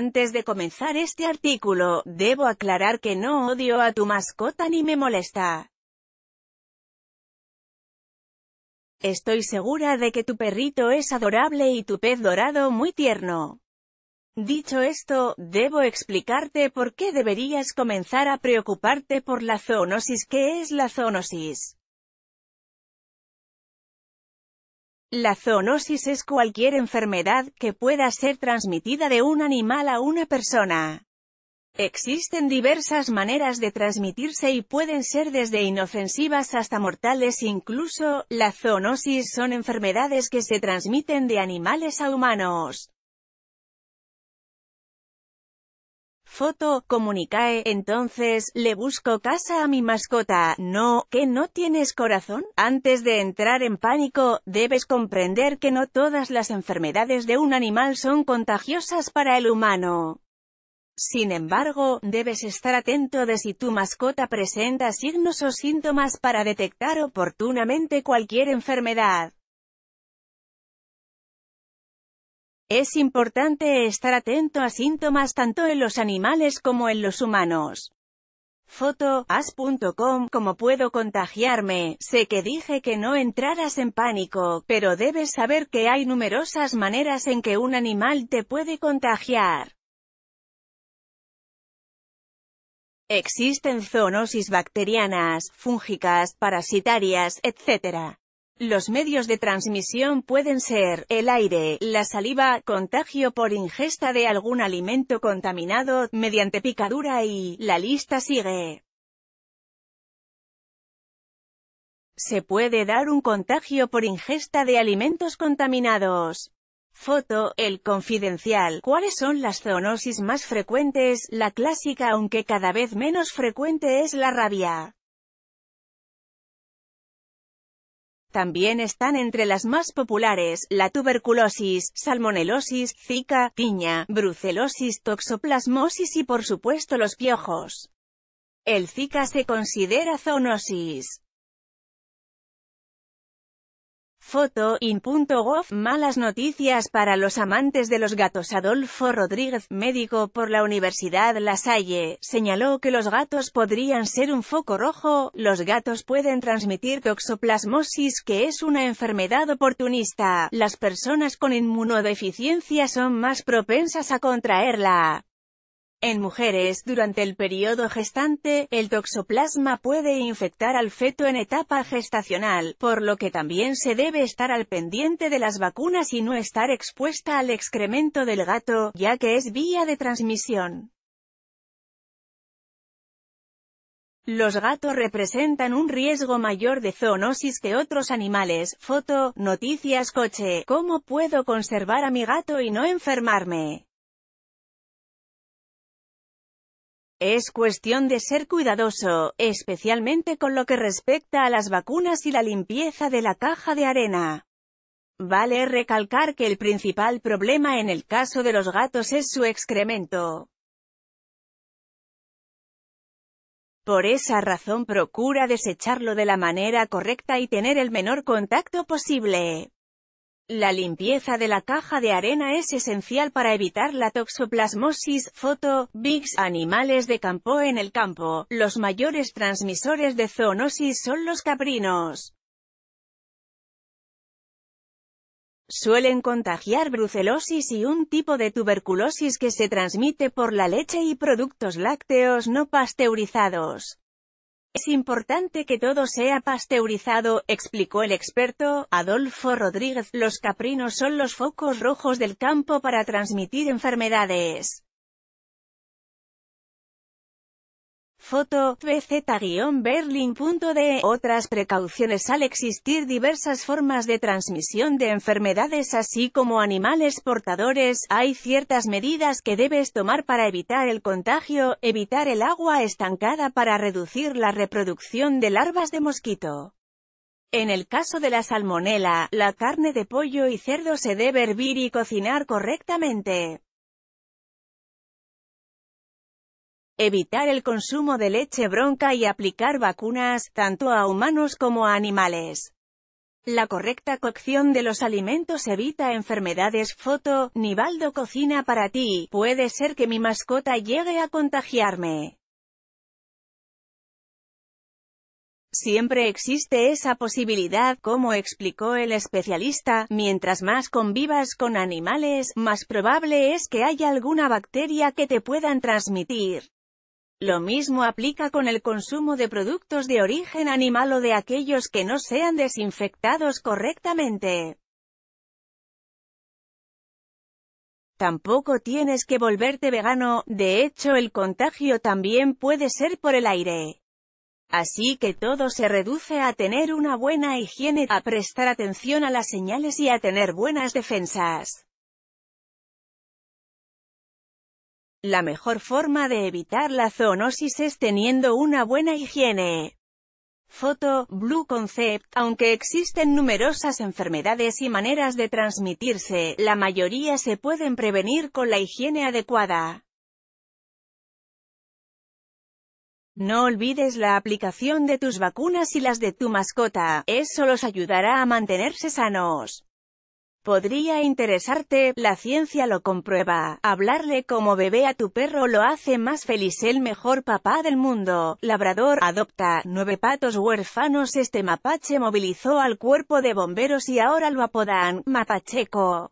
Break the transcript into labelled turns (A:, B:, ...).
A: Antes de comenzar este artículo, debo aclarar que no odio a tu mascota ni me molesta. Estoy segura de que tu perrito es adorable y tu pez dorado muy tierno. Dicho esto, debo explicarte por qué deberías comenzar a preocuparte por la zoonosis. ¿Qué es la zoonosis? La zoonosis es cualquier enfermedad que pueda ser transmitida de un animal a una persona. Existen diversas maneras de transmitirse y pueden ser desde inofensivas hasta mortales incluso, la zoonosis son enfermedades que se transmiten de animales a humanos. Foto, comunicae, entonces, le busco casa a mi mascota, no, que no tienes corazón. Antes de entrar en pánico, debes comprender que no todas las enfermedades de un animal son contagiosas para el humano. Sin embargo, debes estar atento de si tu mascota presenta signos o síntomas para detectar oportunamente cualquier enfermedad. Es importante estar atento a síntomas tanto en los animales como en los humanos. Foto, as.com, ¿cómo puedo contagiarme? Sé que dije que no entraras en pánico, pero debes saber que hay numerosas maneras en que un animal te puede contagiar. Existen zoonosis bacterianas, fúngicas, parasitarias, etc. Los medios de transmisión pueden ser, el aire, la saliva, contagio por ingesta de algún alimento contaminado, mediante picadura y, la lista sigue. Se puede dar un contagio por ingesta de alimentos contaminados. Foto, El Confidencial. ¿Cuáles son las zoonosis más frecuentes? La clásica aunque cada vez menos frecuente es la rabia. También están entre las más populares, la tuberculosis, salmonelosis, zika, piña, brucelosis, toxoplasmosis y por supuesto los piojos. El zika se considera zoonosis. Foto in.gov Malas noticias para los amantes de los gatos Adolfo Rodríguez, médico por la Universidad La Salle, señaló que los gatos podrían ser un foco rojo, los gatos pueden transmitir toxoplasmosis que es una enfermedad oportunista, las personas con inmunodeficiencia son más propensas a contraerla. En mujeres, durante el periodo gestante, el toxoplasma puede infectar al feto en etapa gestacional, por lo que también se debe estar al pendiente de las vacunas y no estar expuesta al excremento del gato, ya que es vía de transmisión. Los gatos representan un riesgo mayor de zoonosis que otros animales. Foto, noticias coche, ¿cómo puedo conservar a mi gato y no enfermarme? Es cuestión de ser cuidadoso, especialmente con lo que respecta a las vacunas y la limpieza de la caja de arena. Vale recalcar que el principal problema en el caso de los gatos es su excremento. Por esa razón procura desecharlo de la manera correcta y tener el menor contacto posible. La limpieza de la caja de arena es esencial para evitar la toxoplasmosis. Foto, Bigs, animales de campo en el campo. Los mayores transmisores de zoonosis son los caprinos. Suelen contagiar brucelosis y un tipo de tuberculosis que se transmite por la leche y productos lácteos no pasteurizados. Es importante que todo sea pasteurizado, explicó el experto, Adolfo Rodríguez. Los caprinos son los focos rojos del campo para transmitir enfermedades. Foto, bz-berlin.de Otras precauciones Al existir diversas formas de transmisión de enfermedades así como animales portadores, hay ciertas medidas que debes tomar para evitar el contagio, evitar el agua estancada para reducir la reproducción de larvas de mosquito. En el caso de la salmonela, la carne de pollo y cerdo se debe hervir y cocinar correctamente. evitar el consumo de leche bronca y aplicar vacunas, tanto a humanos como a animales. La correcta cocción de los alimentos evita enfermedades. Foto, Nivaldo cocina para ti, puede ser que mi mascota llegue a contagiarme. Siempre existe esa posibilidad, como explicó el especialista, mientras más convivas con animales, más probable es que haya alguna bacteria que te puedan transmitir. Lo mismo aplica con el consumo de productos de origen animal o de aquellos que no sean desinfectados correctamente. Tampoco tienes que volverte vegano, de hecho el contagio también puede ser por el aire. Así que todo se reduce a tener una buena higiene, a prestar atención a las señales y a tener buenas defensas. La mejor forma de evitar la zoonosis es teniendo una buena higiene. Foto, Blue Concept, aunque existen numerosas enfermedades y maneras de transmitirse, la mayoría se pueden prevenir con la higiene adecuada. No olvides la aplicación de tus vacunas y las de tu mascota, eso los ayudará a mantenerse sanos. Podría interesarte, la ciencia lo comprueba. Hablarle como bebé a tu perro lo hace más feliz el mejor papá del mundo. Labrador, adopta, nueve patos huérfanos Este mapache movilizó al cuerpo de bomberos y ahora lo apodan, mapacheco.